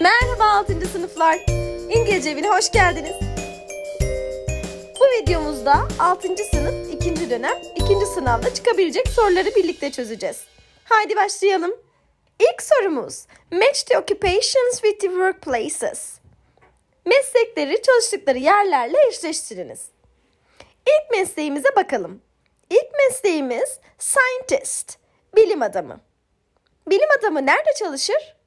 Merhaba 6. sınıflar. İngilizce evine hoş geldiniz. Bu videomuzda 6. sınıf 2. dönem 2. sınavda çıkabilecek soruları birlikte çözeceğiz. Haydi başlayalım. İlk sorumuz Match the occupations with the workplaces. Meslekleri çalıştıkları yerlerle eşleştiriniz. İlk mesleğimize bakalım. İlk mesleğimiz scientist, bilim adamı. Bilim adamı nerede çalışır?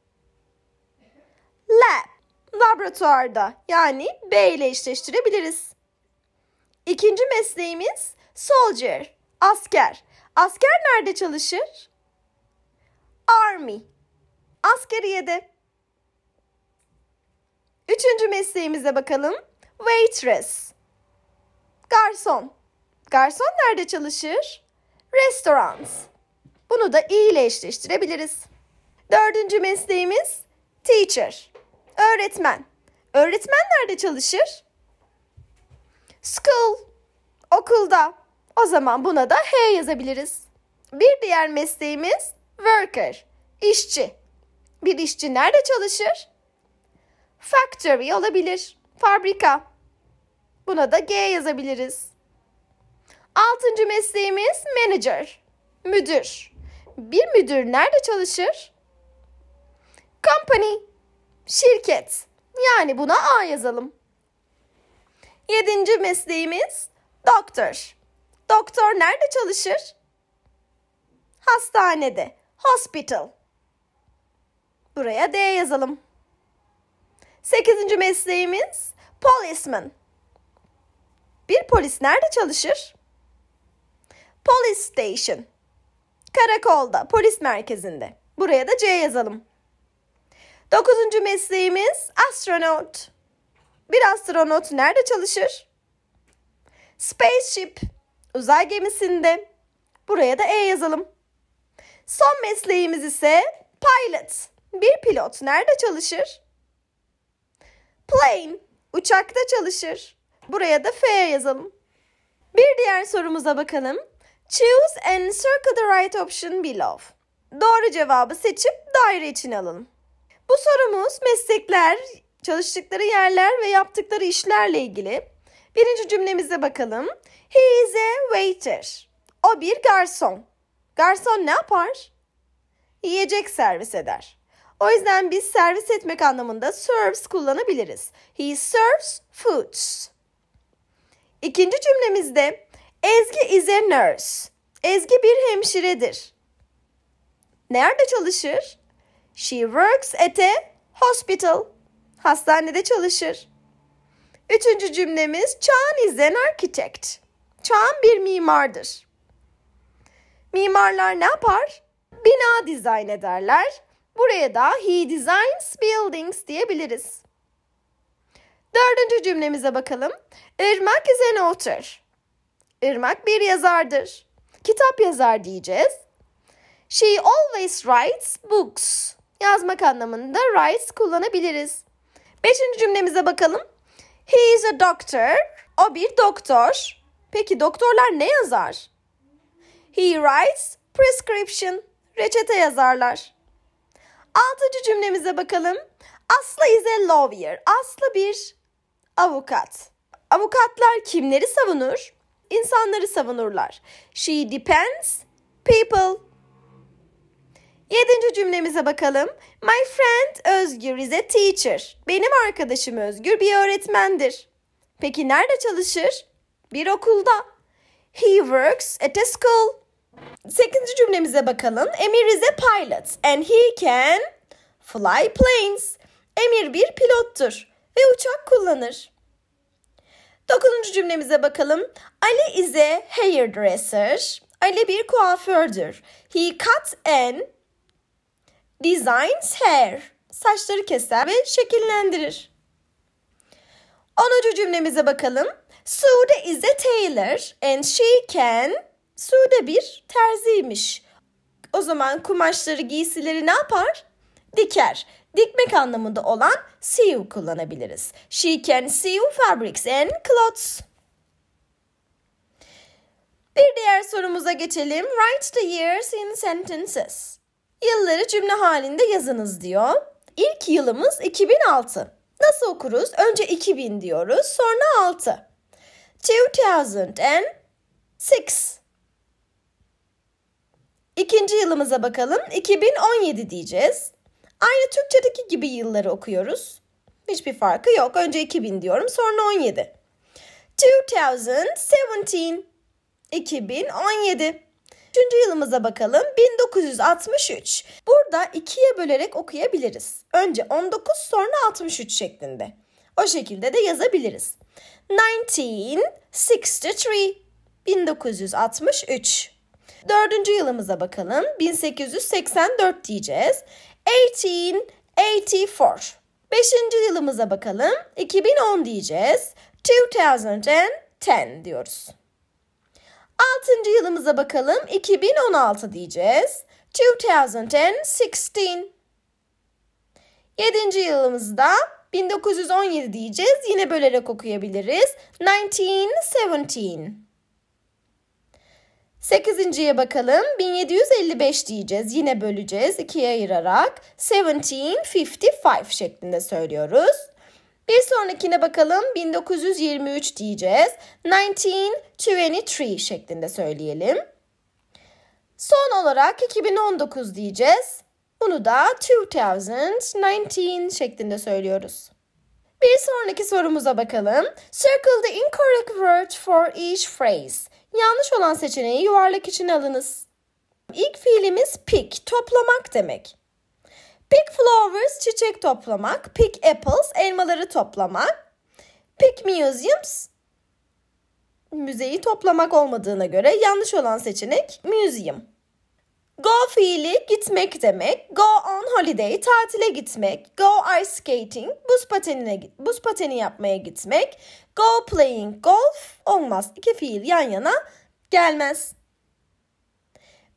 lab laboratuvarda yani B ile eşleştirebiliriz. İkinci mesleğimiz soldier asker. Asker nerede çalışır? Army askeriyede. Üçüncü mesleğimize bakalım. Waitress garson. Garson nerede çalışır? Restaurants. Bunu da i ile eşleştirebiliriz. Dördüncü mesleğimiz teacher. Öğretmen. Öğretmen nerede çalışır? School. Okulda. O zaman buna da H yazabiliriz. Bir diğer mesleğimiz worker. İşçi. Bir işçi nerede çalışır? Factory olabilir. Fabrika. Buna da G yazabiliriz. Altıncı mesleğimiz manager. Müdür. Bir müdür nerede çalışır? Company şirket. Yani buna A yazalım. Yedinci mesleğimiz doktor. Doktor nerede çalışır? Hastanede. Hospital. Buraya D yazalım. Sekizinci mesleğimiz policeman. Bir polis nerede çalışır? Police station. Karakolda, polis merkezinde. Buraya da C yazalım. Dokuzuncu mesleğimiz astronot. Bir astronot nerede çalışır? Spaceship, uzay gemisinde. Buraya da E yazalım. Son mesleğimiz ise pilot. Bir pilot nerede çalışır? Plane, uçakta çalışır. Buraya da F yazalım. Bir diğer sorumuza bakalım. Choose and circle the right option below. Doğru cevabı seçip daire için alalım. Bu sorumuz meslekler, çalıştıkları yerler ve yaptıkları işlerle ilgili. Birinci cümlemize bakalım. He is a waiter. O bir garson. Garson ne yapar? Yiyecek servis eder. O yüzden biz servis etmek anlamında serves kullanabiliriz. He serves foods. İkinci cümlemizde Ezgi is a nurse. Ezgi bir hemşiredir. Nerede çalışır? She works at a hospital. Hastanede çalışır. Üçüncü cümlemiz Chan is an architect. Chan bir mimardır. Mimarlar ne yapar? Bina dizayn ederler. Buraya da he designs buildings diyebiliriz. Dördüncü cümlemize bakalım. Irmak is an author. Irmak bir yazardır. Kitap yazar diyeceğiz. She always writes books yazmak anlamında rice kullanabiliriz. Beşinci cümlemize bakalım. He is a doctor. O bir doktor. Peki doktorlar ne yazar? He writes prescription. Reçete yazarlar. Altıncı cümlemize bakalım. Aslı is a lawyer. Aslı bir avukat. Avukatlar kimleri savunur? İnsanları savunurlar. She depends people Yedinci cümlemize bakalım. My friend Özgür is a teacher. Benim arkadaşım Özgür bir öğretmendir. Peki nerede çalışır? Bir okulda. He works at a school. Sekizinci cümlemize bakalım. Emir is a pilot and he can fly planes. Emir bir pilottur ve uçak kullanır. Dokuzuncu cümlemize bakalım. Ali is a hairdresser. Ali bir kuafördür. He cuts and designs hair. Saçları keser ve şekillendirir. 10. cümlemize bakalım. Sude is a tailor and she can... Sude bir terziymiş. O zaman kumaşları, giysileri ne yapar? Diker. Dikmek anlamında olan sew kullanabiliriz. She can sew fabrics and clothes. Bir diğer sorumuza geçelim. Write the years in sentences. Yılları cümle halinde yazınız diyor. İlk yılımız 2006. Nasıl okuruz? Önce 2000 diyoruz, sonra 6. 2006. İkinci yılımıza bakalım. 2017 diyeceğiz. Aynı Türkçedeki gibi yılları okuyoruz. Hiçbir farkı yok. Önce 2000 diyorum, sonra 17. 2017. 2017. Üçüncü yılımıza bakalım 1963. Burada ikiye bölerek okuyabiliriz. Önce 19 sonra 63 şeklinde. O şekilde de yazabiliriz. 1963 1963 Dördüncü yılımıza bakalım. 1884 diyeceğiz. 1884 Beşinci yılımıza bakalım. 2010 diyeceğiz. 2010 diyoruz. 6. yılımıza bakalım. 2016 diyeceğiz. 2016. 7. yılımızda 1917 diyeceğiz. Yine bölerek okuyabiliriz. 1917. 8.ye bakalım. 1755 diyeceğiz. Yine böleceğiz ikiye ayırarak. 1755 şeklinde söylüyoruz. Bir sonrakine bakalım 1923 diyeceğiz. 1923 şeklinde söyleyelim. Son olarak 2019 diyeceğiz. Bunu da 2019 şeklinde söylüyoruz. Bir sonraki sorumuza bakalım. Circle the incorrect word for each phrase. Yanlış olan seçeneği yuvarlak için alınız. İlk fiilimiz pick, toplamak demek. Pick flowers çiçek toplamak. Pick apples elmaları toplamak. Pick museums müzeyi toplamak olmadığına göre yanlış olan seçenek museum. Go fiili gitmek demek. Go on holiday tatile gitmek. Go ice skating buz patenine buz pateni yapmaya gitmek. Go playing golf olmaz. İki fiil yan yana gelmez.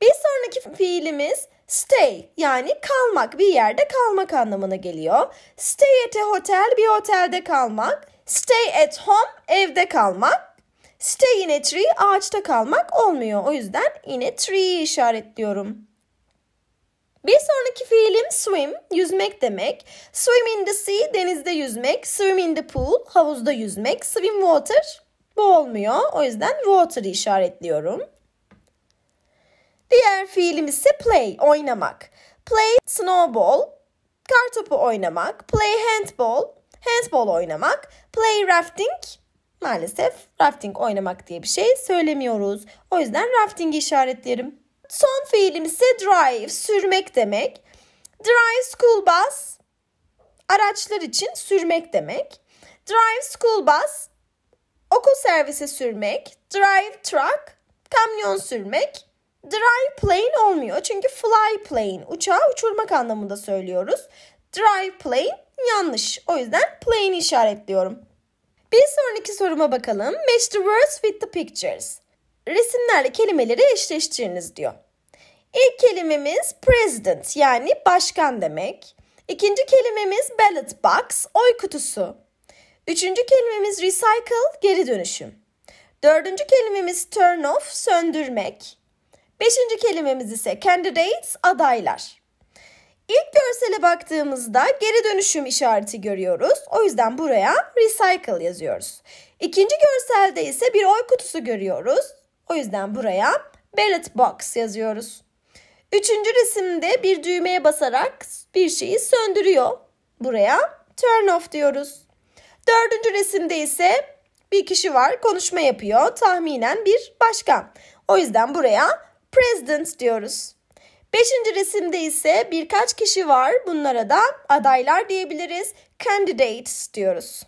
Bir sonraki fiilimiz Stay yani kalmak bir yerde kalmak anlamına geliyor. Stay at a hotel bir otelde kalmak. Stay at home evde kalmak. Stay in a tree ağaçta kalmak olmuyor. O yüzden in a tree işaretliyorum. Bir sonraki fiilim swim, yüzmek demek. Swim in the sea, denizde yüzmek. Swim in the pool, havuzda yüzmek. Swim water, bu olmuyor. O yüzden water işaretliyorum. Diğer fiilimiz ise play, oynamak. Play snowball, kar topu oynamak. Play handball, handball oynamak. Play rafting, maalesef rafting oynamak diye bir şey söylemiyoruz. O yüzden rafting işaretlerim. Son fiilimiz ise drive, sürmek demek. Drive school bus, araçlar için sürmek demek. Drive school bus, okul servise sürmek. Drive truck, kamyon sürmek. Dry plane olmuyor çünkü fly plane uçağı uçurmak anlamında söylüyoruz. Dry plane yanlış. O yüzden plane işaretliyorum. Bir sonraki soruma bakalım. Match the words with the pictures. Resimlerle kelimeleri eşleştiriniz diyor. İlk kelimemiz president yani başkan demek. İkinci kelimemiz ballot box, oy kutusu. Üçüncü kelimemiz recycle, geri dönüşüm. Dördüncü kelimemiz turn off, söndürmek. Beşinci kelimemiz ise candidates adaylar. İlk görsele baktığımızda geri dönüşüm işareti görüyoruz. O yüzden buraya recycle yazıyoruz. İkinci görselde ise bir oy kutusu görüyoruz. O yüzden buraya ballot box yazıyoruz. Üçüncü resimde bir düğmeye basarak bir şeyi söndürüyor. Buraya turn off diyoruz. Dördüncü resimde ise bir kişi var konuşma yapıyor tahminen bir başkan. O yüzden buraya president diyoruz. Beşinci resimde ise birkaç kişi var. Bunlara da adaylar diyebiliriz. Candidates diyoruz.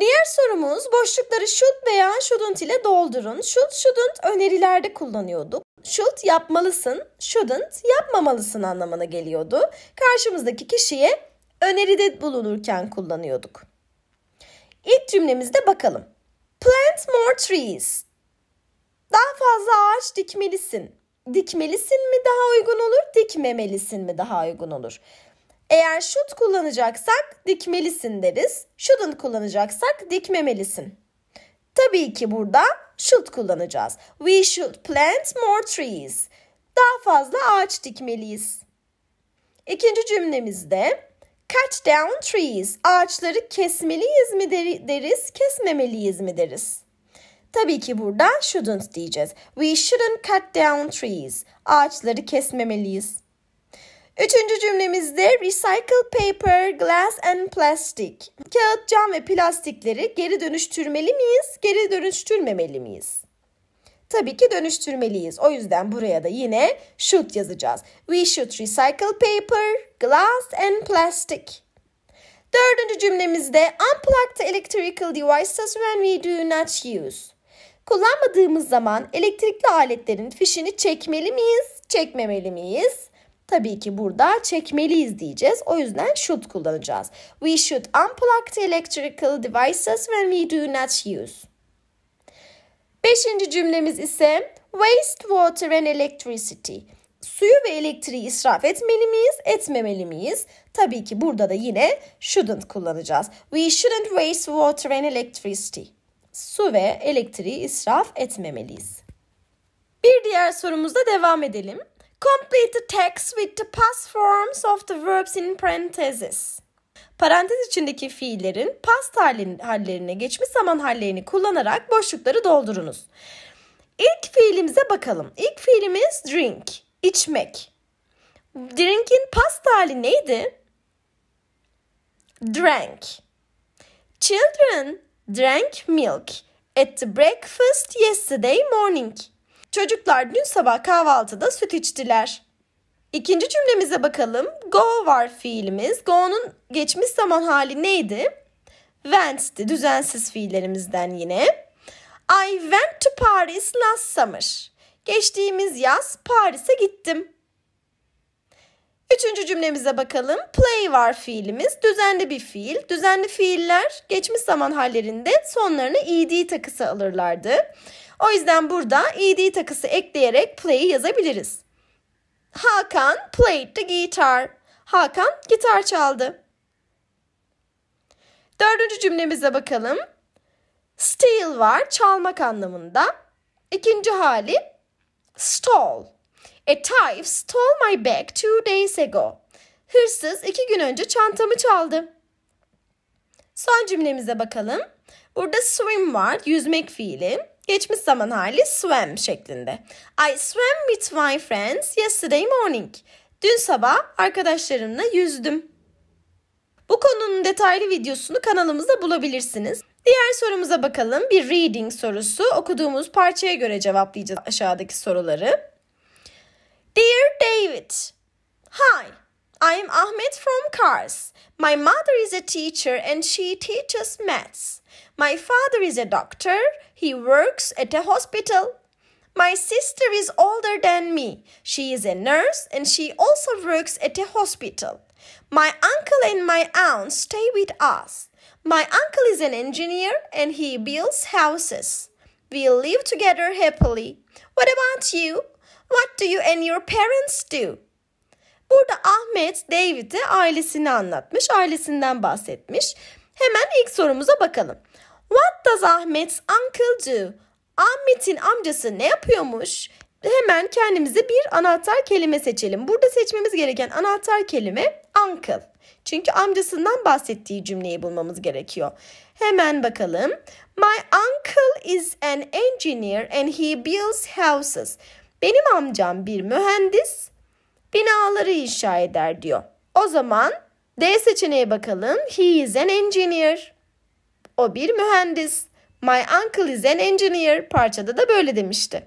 Diğer sorumuz boşlukları should veya shouldn't ile doldurun. Should, shouldn't önerilerde kullanıyorduk. Should yapmalısın, shouldn't yapmamalısın anlamına geliyordu. Karşımızdaki kişiye öneride bulunurken kullanıyorduk. İlk cümlemizde bakalım. Plant more trees. Daha fazla ağaç dikmelisin. Dikmelisin mi daha uygun olur, dikmemelisin mi daha uygun olur? Eğer should kullanacaksak dikmelisin deriz. Shouldn't kullanacaksak dikmemelisin. Tabii ki burada should kullanacağız. We should plant more trees. Daha fazla ağaç dikmeliyiz. İkinci cümlemizde cut down trees. Ağaçları kesmeliyiz mi deriz, kesmemeliyiz mi deriz? Tabii ki burada shouldn't diyeceğiz. We shouldn't cut down trees. Ağaçları kesmemeliyiz. Üçüncü cümlemizde recycle paper, glass and plastic. Kağıt, cam ve plastikleri geri dönüştürmeli miyiz, geri dönüştürmemeli miyiz? Tabii ki dönüştürmeliyiz. O yüzden buraya da yine should yazacağız. We should recycle paper, glass and plastic. Dördüncü cümlemizde unplug the electrical devices when we do not use. Kullanmadığımız zaman elektrikli aletlerin fişini çekmeli miyiz, çekmemeli miyiz? Tabii ki burada çekmeliyiz diyeceğiz. O yüzden should kullanacağız. We should unplug the electrical devices when we do not use. Beşinci cümlemiz ise waste water and electricity. Suyu ve elektriği israf etmeli miyiz, etmemeli miyiz? Tabii ki burada da yine shouldn't kullanacağız. We shouldn't waste water and electricity su ve elektriği israf etmemeliyiz. Bir diğer sorumuzda devam edelim. Complete the text with the past forms of the verbs in parentheses. Parantez içindeki fiillerin past hallerine geçmiş zaman hallerini kullanarak boşlukları doldurunuz. İlk fiilimize bakalım. İlk fiilimiz drink, içmek. Drink'in past hali neydi? Drank. Children, drank milk at the breakfast yesterday morning. Çocuklar dün sabah kahvaltıda süt içtiler. İkinci cümlemize bakalım. Go var fiilimiz. Go'nun geçmiş zaman hali neydi? Went'ti düzensiz fiillerimizden yine. I went to Paris last summer. Geçtiğimiz yaz Paris'e gittim. Üçüncü cümlemize bakalım. Play var fiilimiz. Düzenli bir fiil. Düzenli fiiller geçmiş zaman hallerinde sonlarını ed takısı alırlardı. O yüzden burada ed takısı ekleyerek play yazabiliriz. Hakan played the guitar. Hakan gitar çaldı. Dördüncü cümlemize bakalım. Steal var çalmak anlamında. İkinci hali stall. A thief stole my bag two days ago. Hırsız iki gün önce çantamı çaldı. Son cümlemize bakalım. Burada swim var, yüzmek fiili. Geçmiş zaman hali swam şeklinde. I swam with my friends yesterday morning. Dün sabah arkadaşlarımla yüzdüm. Bu konunun detaylı videosunu kanalımızda bulabilirsiniz. Diğer sorumuza bakalım. Bir reading sorusu. Okuduğumuz parçaya göre cevaplayacağız aşağıdaki soruları. Dear David, Hi, I am Ahmed from Kars. My mother is a teacher and she teaches maths. My father is a doctor, he works at a hospital. My sister is older than me. She is a nurse and she also works at a hospital. My uncle and my aunt stay with us. My uncle is an engineer and he builds houses. We live together happily. What about you? What do you and your parents do? Burada Ahmet David'e ailesini anlatmış, ailesinden bahsetmiş. Hemen ilk sorumuza bakalım. What does Ahmet's uncle do? Ahmet'in amcası ne yapıyormuş? Hemen kendimize bir anahtar kelime seçelim. Burada seçmemiz gereken anahtar kelime uncle. Çünkü amcasından bahsettiği cümleyi bulmamız gerekiyor. Hemen bakalım. My uncle is an engineer and he builds houses. Benim amcam bir mühendis binaları inşa eder diyor. O zaman D seçeneğe bakalım. He is an engineer. O bir mühendis. My uncle is an engineer. Parçada da böyle demişti.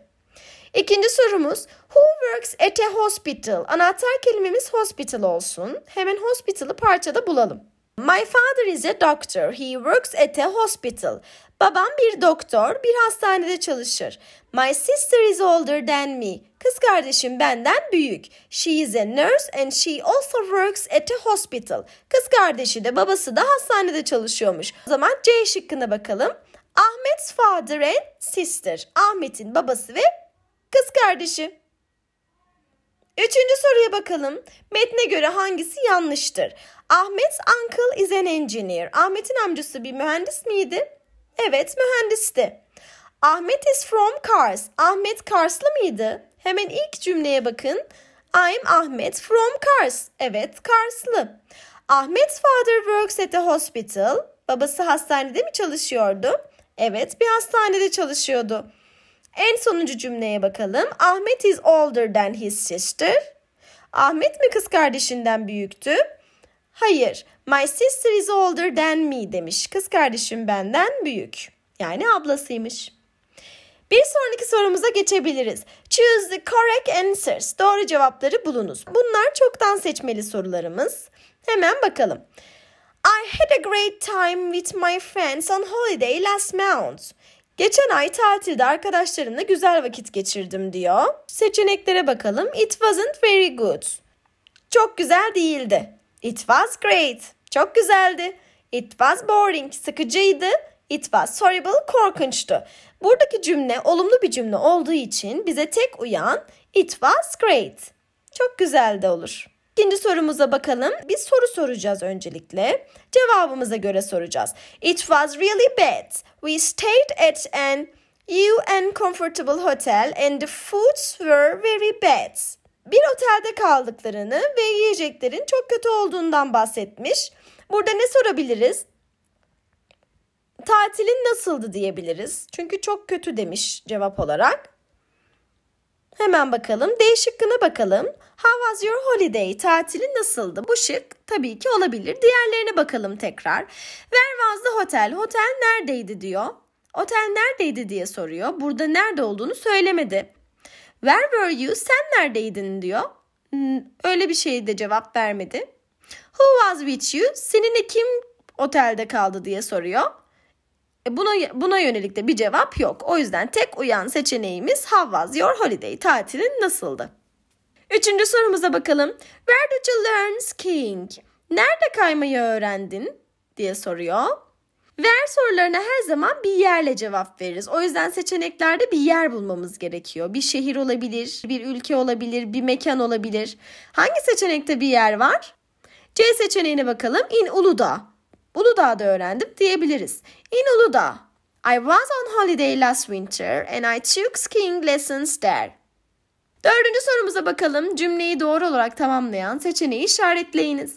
İkinci sorumuz Who works at a hospital? Anahtar kelimemiz hospital olsun. Hemen hospital'ı parçada bulalım. My father is a doctor. He works at a hospital. Babam bir doktor, bir hastanede çalışır. My sister is older than me. Kız kardeşim benden büyük. She is a nurse and she also works at a hospital. Kız kardeşi de babası da hastanede çalışıyormuş. O zaman C şıkkına bakalım. Ahmet's father and sister. Ahmet'in babası ve kız kardeşi. Üçüncü soruya bakalım. Metne göre hangisi yanlıştır? Ahmet's uncle is an engineer. Ahmet'in amcası bir mühendis miydi? Evet mühendisti. Ahmet is from Kars. Ahmet Karslı mıydı? Hemen ilk cümleye bakın. I'm Ahmet from Kars. Evet Karslı. Ahmet's father works at a hospital. Babası hastanede mi çalışıyordu? Evet bir hastanede çalışıyordu. En sonuncu cümleye bakalım. Ahmet is older than his sister. Ahmet mi kız kardeşinden büyüktü? Hayır. My sister is older than me demiş. Kız kardeşim benden büyük. Yani ablasıymış. Bir sonraki sorumuza geçebiliriz. Choose the correct answers. Doğru cevapları bulunuz. Bunlar çoktan seçmeli sorularımız. Hemen bakalım. I had a great time with my friends on holiday last month. Geçen ay tatilde arkadaşlarımla güzel vakit geçirdim diyor. Seçeneklere bakalım. It wasn't very good. Çok güzel değildi. It was great. Çok güzeldi. It was boring, sıkıcıydı. It was horrible, korkunçtu. Buradaki cümle olumlu bir cümle olduğu için bize tek uyan it was great. Çok güzeldi olur. İkinci sorumuza bakalım. Bir soru soracağız öncelikle. Cevabımıza göre soracağız. It was really bad. We stayed at an new and comfortable hotel and the foods were very bad bir otelde kaldıklarını ve yiyeceklerin çok kötü olduğundan bahsetmiş. Burada ne sorabiliriz? Tatilin nasıldı diyebiliriz. Çünkü çok kötü demiş cevap olarak. Hemen bakalım. D şıkkına bakalım. How was your holiday? Tatili nasıldı? Bu şık tabii ki olabilir. Diğerlerine bakalım tekrar. Where was the hotel? Hotel neredeydi diyor. Otel neredeydi diye soruyor. Burada nerede olduğunu söylemedi. Where were you? Sen neredeydin diyor. Hmm, öyle bir şey de cevap vermedi. Who was with you? Seninle kim otelde kaldı diye soruyor. E, buna, buna yönelik de bir cevap yok. O yüzden tek uyan seçeneğimiz how was your holiday? Tatilin nasıldı? Üçüncü sorumuza bakalım. Where did you learn skiing? Nerede kaymayı öğrendin? diye soruyor. Ver sorularına her zaman bir yerle cevap veririz. O yüzden seçeneklerde bir yer bulmamız gerekiyor. Bir şehir olabilir, bir ülke olabilir, bir mekan olabilir. Hangi seçenekte bir yer var? C seçeneğine bakalım. In Uludağ. Uludağ'da öğrendim diyebiliriz. In Uludağ. I was on holiday last winter and I took skiing lessons there. Dördüncü sorumuza bakalım. Cümleyi doğru olarak tamamlayan seçeneği işaretleyiniz.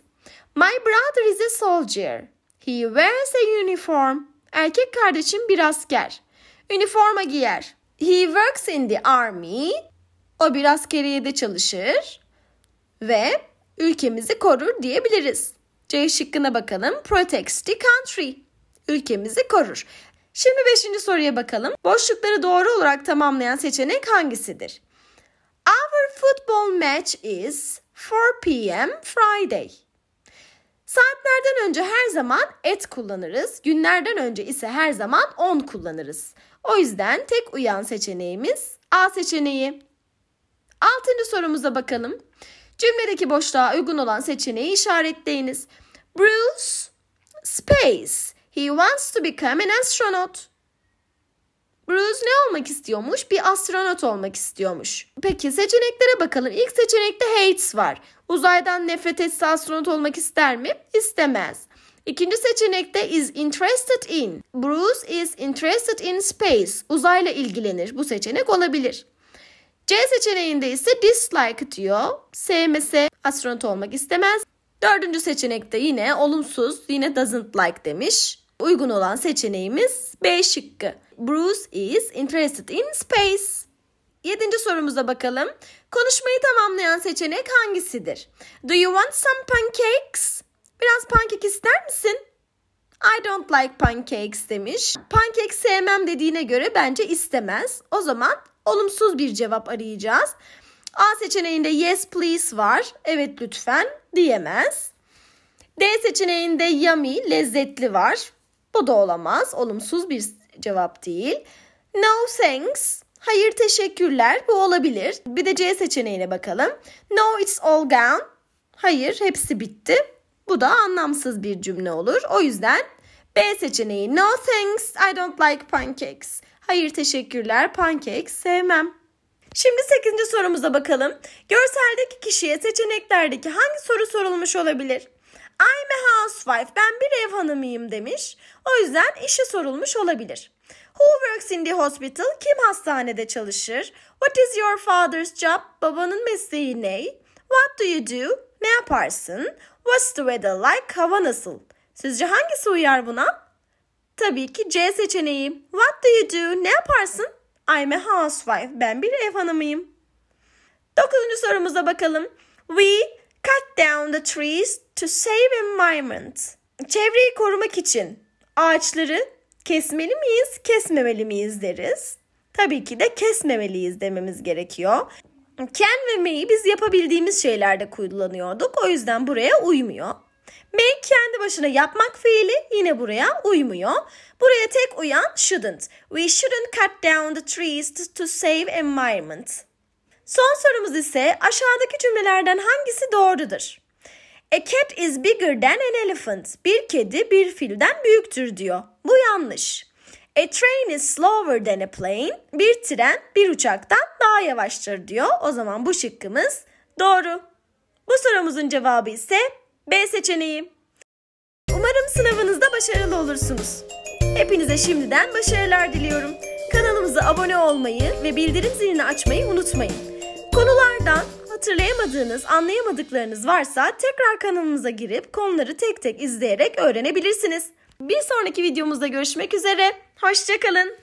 My brother is a soldier. He wears a uniform. Erkek kardeşim bir asker. Üniforma giyer. He works in the army. O bir askeriyede çalışır ve ülkemizi korur diyebiliriz. C şıkkına bakalım. Protects the country. Ülkemizi korur. Şimdi beşinci soruya bakalım. Boşlukları doğru olarak tamamlayan seçenek hangisidir? Our football match is 4 p.m. Friday. Saatler önce her zaman et kullanırız. Günlerden önce ise her zaman on kullanırız. O yüzden tek uyan seçeneğimiz A seçeneği. Altıncı sorumuza bakalım. Cümledeki boşluğa uygun olan seçeneği işaretleyiniz. Bruce, space. He wants to become an astronaut. Bruce ne olmak istiyormuş? Bir astronot olmak istiyormuş. Peki seçeneklere bakalım. İlk seçenekte Hates var. Uzaydan nefret etse astronot olmak ister mi? İstemez. İkinci seçenekte is interested in. Bruce is interested in space. Uzayla ilgilenir. Bu seçenek olabilir. C seçeneğinde ise dislike diyor. Sevmese astronot olmak istemez. Dördüncü seçenekte yine olumsuz, yine doesn't like demiş. Uygun olan seçeneğimiz B şıkkı. Bruce is interested in space. Yedinci sorumuza bakalım. Konuşmayı tamamlayan seçenek hangisidir? Do you want some pancakes? Biraz pankek ister misin? I don't like pancakes demiş. Pancake sevmem dediğine göre bence istemez. O zaman olumsuz bir cevap arayacağız. A seçeneğinde yes please var. Evet lütfen diyemez. D seçeneğinde yummy lezzetli var. Bu da olamaz. Olumsuz bir cevap değil. No thanks. Hayır teşekkürler. Bu olabilir. Bir de C seçeneğine bakalım. No it's all gone. Hayır hepsi bitti. Bu da anlamsız bir cümle olur. O yüzden B seçeneği no thanks I don't like pancakes. Hayır teşekkürler pancakes sevmem. Şimdi 8. sorumuza bakalım. Görseldeki kişiye seçeneklerdeki hangi soru sorulmuş olabilir? I'm a housewife. Ben bir ev hanımıyım demiş. O yüzden işi sorulmuş olabilir. Who works in the hospital? Kim hastanede çalışır? What is your father's job? Babanın mesleği ne? What do you do? Ne yaparsın? What's the weather like? Hava nasıl? Sizce hangisi uyar buna? Tabii ki C seçeneği. What do you do? Ne yaparsın? I'm a housewife. Ben bir ev hanımıyım. Dokuzuncu sorumuza bakalım. We Cut down the trees to save environment. Çevreyi korumak için ağaçları kesmeli miyiz, kesmemeli miyiz deriz. Tabii ki de kesmemeliyiz dememiz gerekiyor. Can ve may'i biz yapabildiğimiz şeylerde kullanıyorduk. O yüzden buraya uymuyor. Make kendi başına yapmak fiili yine buraya uymuyor. Buraya tek uyan shouldn't. We shouldn't cut down the trees to save environment. Son sorumuz ise aşağıdaki cümlelerden hangisi doğrudur? A cat is bigger than an elephant. Bir kedi bir filden büyüktür diyor. Bu yanlış. A train is slower than a plane. Bir tren bir uçaktan daha yavaştır diyor. O zaman bu şıkkımız doğru. Bu sorumuzun cevabı ise B seçeneği. Umarım sınavınızda başarılı olursunuz. Hepinize şimdiden başarılar diliyorum. Kanalımıza abone olmayı ve bildirim zilini açmayı unutmayın. Konulardan hatırlayamadığınız, anlayamadıklarınız varsa tekrar kanalımıza girip konuları tek tek izleyerek öğrenebilirsiniz. Bir sonraki videomuzda görüşmek üzere. Hoşçakalın.